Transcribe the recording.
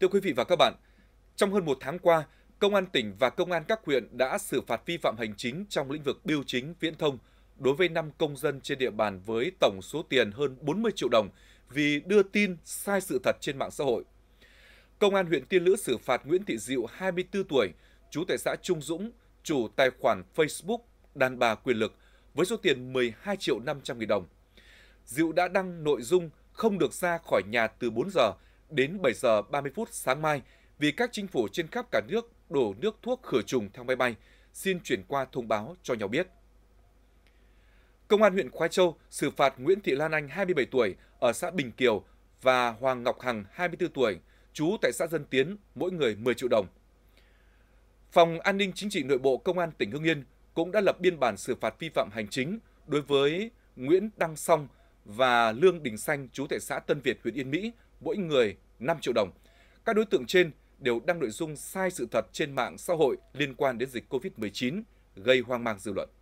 Thưa quý vị và các bạn, trong hơn một tháng qua, Công an tỉnh và Công an các huyện đã xử phạt vi phạm hành chính trong lĩnh vực biêu chính viễn thông đối với 5 công dân trên địa bàn với tổng số tiền hơn 40 triệu đồng vì đưa tin sai sự thật trên mạng xã hội. Công an huyện Tiên Lữ xử phạt Nguyễn Thị Diệu 24 tuổi, trú tại xã Trung Dũng, chủ tài khoản Facebook đàn bà quyền lực với số tiền 12 triệu 500 nghìn đồng. Diệu đã đăng nội dung không được ra khỏi nhà từ 4 giờ đến 7 giờ 30 phút sáng mai vì các chính phủ trên khắp cả nước đổ nước thuốc khử trùng theo máy bay, xin chuyển qua thông báo cho nhau biết. Công an huyện Khoái Châu xử phạt Nguyễn Thị Lan Anh 27 tuổi ở xã Bình Kiều và Hoàng Ngọc Hằng 24 tuổi, trú tại xã Dân Tiến, mỗi người 10 triệu đồng. Phòng An ninh Chính trị Nội bộ Công an tỉnh Hưng Yên cũng đã lập biên bản xử phạt vi phạm hành chính đối với Nguyễn Đăng Song và Lương Đình Xanh chú tại xã Tân Việt, huyện Yên Mỹ, mỗi người 5 triệu đồng. Các đối tượng trên đều đăng nội dung sai sự thật trên mạng xã hội liên quan đến dịch COVID-19 gây hoang mang dư luận.